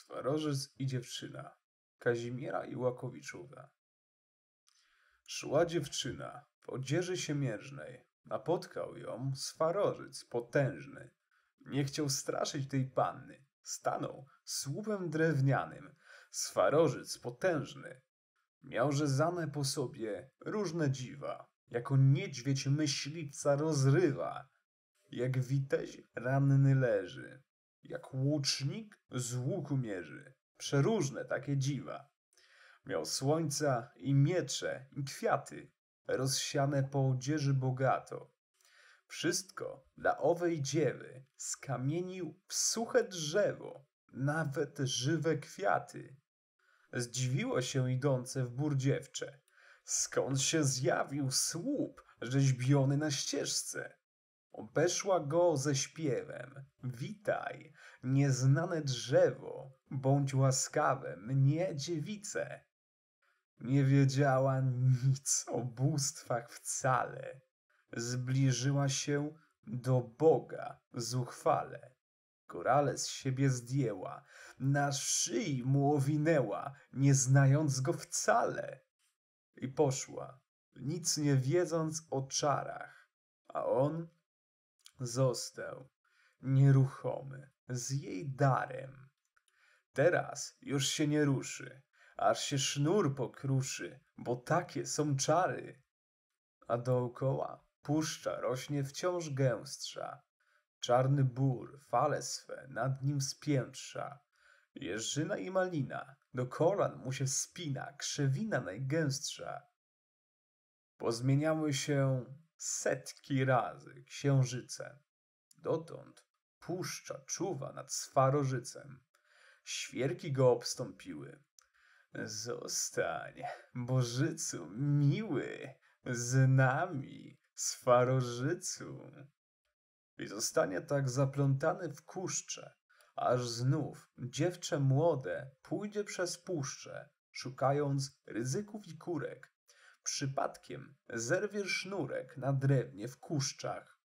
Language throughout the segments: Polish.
Swarożyc i dziewczyna Kazimiera i Łakowiczowa. Szła dziewczyna po dzieży siemierznej. Napotkał ją Swarożyc potężny. Nie chciał straszyć tej panny. Stanął słupem drewnianym. Swarożyc potężny. miałże zane po sobie różne dziwa. Jako niedźwiedź myśliwca rozrywa. Jak witeź ranny leży jak łucznik z łuku mierzy. Przeróżne takie dziwa. Miał słońca i miecze i kwiaty, rozsiane po odzieży bogato. Wszystko dla owej dziewy skamienił w suche drzewo, nawet żywe kwiaty. Zdziwiło się idące w bór dziewczę. Skąd się zjawił słup rzeźbiony na ścieżce? Obeszła go ze śpiewem. Witaj, nieznane drzewo, bądź łaskawe, mnie dziewice. Nie wiedziała nic o bóstwach wcale. Zbliżyła się do Boga zuchwale. Korale z siebie zdjęła, na szyi mu owinęła, nie znając go wcale. I poszła, nic nie wiedząc o czarach, a on Został nieruchomy, z jej darem. Teraz już się nie ruszy, aż się sznur pokruszy, bo takie są czary. A dookoła puszcza rośnie wciąż gęstsza. Czarny bór fale swe nad nim spiętrza. Jeżyna i malina, do kolan mu się spina, krzewina najgęstsza. Pozmieniały się setki razy księżyce. Dotąd puszcza czuwa nad swarożycem. Świerki go obstąpiły. Zostań, Bożycu miły, z nami, swarożycu. I zostanie tak zaplątany w kuszcze, aż znów dziewczę młode pójdzie przez puszczę, szukając ryzyków i kurek, przypadkiem zerwie sznurek na drewnie w kuszczach.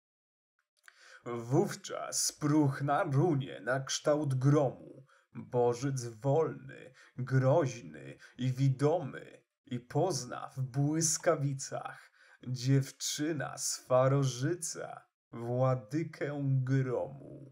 Wówczas spruchna runie na kształt gromu, bożyc wolny, groźny i widomy i pozna w błyskawicach dziewczyna z farożyca władykę gromu.